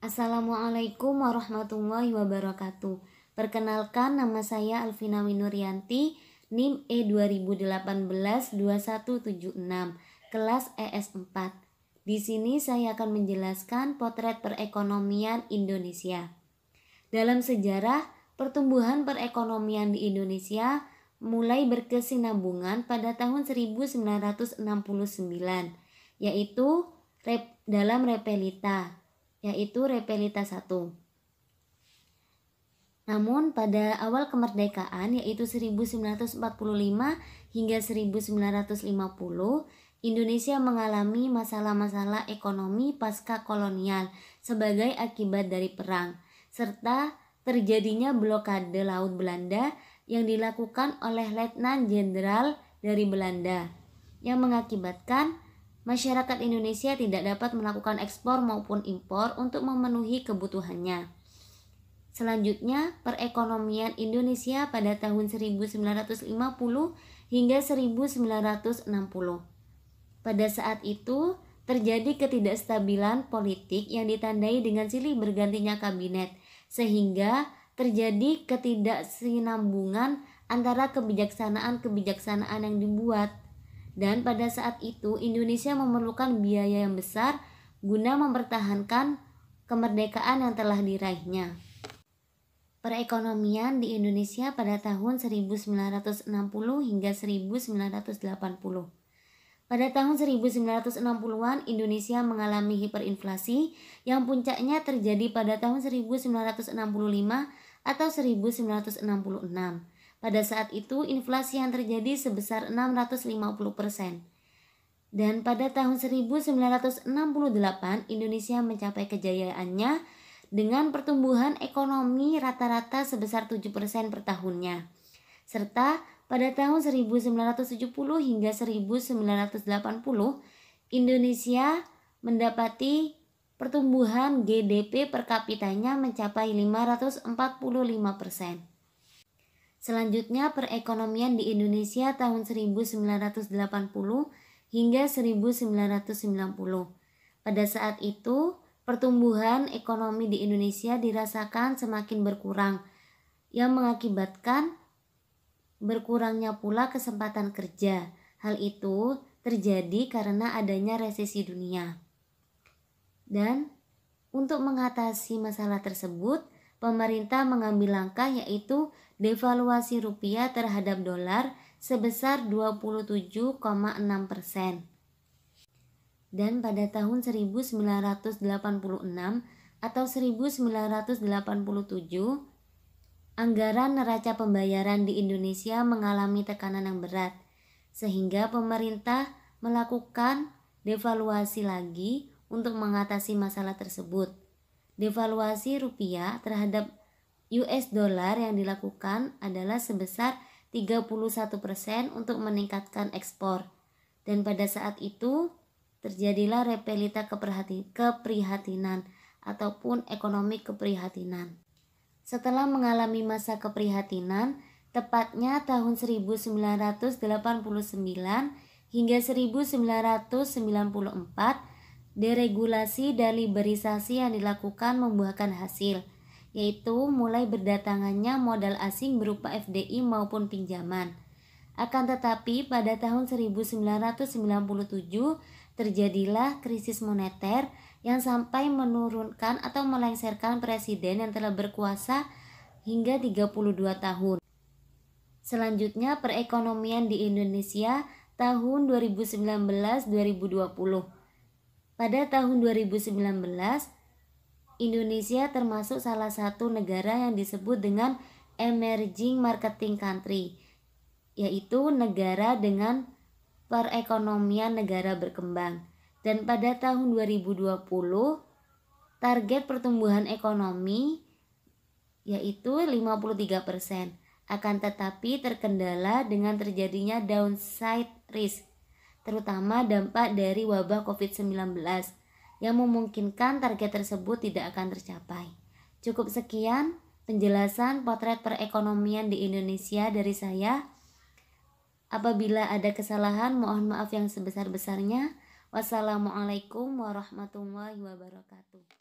Assalamualaikum warahmatullahi wabarakatuh. Perkenalkan nama saya Alvina Winuryanti, NIM E2018-2176, kelas ES4. Di sini saya akan menjelaskan potret perekonomian Indonesia. Dalam sejarah, pertumbuhan perekonomian di Indonesia mulai berkesinambungan pada tahun 1969, yaitu dalam Repelita yaitu Repelita I. Namun pada awal kemerdekaan yaitu 1945 hingga 1950 Indonesia mengalami masalah-masalah ekonomi pasca kolonial sebagai akibat dari perang serta terjadinya blokade laut Belanda yang dilakukan oleh Letnan Jenderal dari Belanda yang mengakibatkan Masyarakat Indonesia tidak dapat melakukan ekspor maupun impor untuk memenuhi kebutuhannya. Selanjutnya, perekonomian Indonesia pada tahun 1950 hingga 1960. Pada saat itu, terjadi ketidakstabilan politik yang ditandai dengan silih bergantinya kabinet, sehingga terjadi ketidaksinambungan antara kebijaksanaan-kebijaksanaan yang dibuat dan pada saat itu Indonesia memerlukan biaya yang besar guna mempertahankan kemerdekaan yang telah diraihnya. Perekonomian di Indonesia pada tahun 1960 hingga 1980. Pada tahun 1960-an Indonesia mengalami hiperinflasi yang puncaknya terjadi pada tahun 1965 atau 1966 pada saat itu inflasi yang terjadi sebesar 650%. persen Dan pada tahun 1968 Indonesia mencapai kejayaannya dengan pertumbuhan ekonomi rata-rata sebesar 7% persen per tahunnya. Serta pada tahun 1970 hingga 1980 Indonesia mendapati pertumbuhan GDP per kapitanya mencapai 545 persen. Selanjutnya perekonomian di Indonesia tahun 1980 hingga 1990. Pada saat itu, pertumbuhan ekonomi di Indonesia dirasakan semakin berkurang yang mengakibatkan berkurangnya pula kesempatan kerja. Hal itu terjadi karena adanya resesi dunia. Dan untuk mengatasi masalah tersebut, pemerintah mengambil langkah yaitu devaluasi rupiah terhadap dolar sebesar 27,6 persen. Dan pada tahun 1986 atau 1987, anggaran neraca pembayaran di Indonesia mengalami tekanan yang berat, sehingga pemerintah melakukan devaluasi lagi untuk mengatasi masalah tersebut devaluasi rupiah terhadap US dollar yang dilakukan adalah sebesar 31% untuk meningkatkan ekspor. Dan pada saat itu terjadilah repelita keprihatinan ataupun ekonomi keprihatinan. Setelah mengalami masa keprihatinan, tepatnya tahun 1989 hingga 1994, deregulasi dan liberalisasi yang dilakukan membuahkan hasil, yaitu mulai berdatangannya modal asing berupa FDI maupun pinjaman. Akan tetapi pada tahun 1997 terjadilah krisis moneter yang sampai menurunkan atau melengsarkan presiden yang telah berkuasa hingga 32 tahun. Selanjutnya perekonomian di Indonesia tahun 2019-2020. Pada tahun 2019, Indonesia termasuk salah satu negara yang disebut dengan emerging marketing country, yaitu negara dengan perekonomian negara berkembang. Dan pada tahun 2020, target pertumbuhan ekonomi yaitu 53%. Akan tetapi terkendala dengan terjadinya downside risk terutama dampak dari wabah COVID-19 yang memungkinkan target tersebut tidak akan tercapai. Cukup sekian penjelasan potret perekonomian di Indonesia dari saya. Apabila ada kesalahan, mohon maaf yang sebesar-besarnya. Wassalamualaikum warahmatullahi wabarakatuh.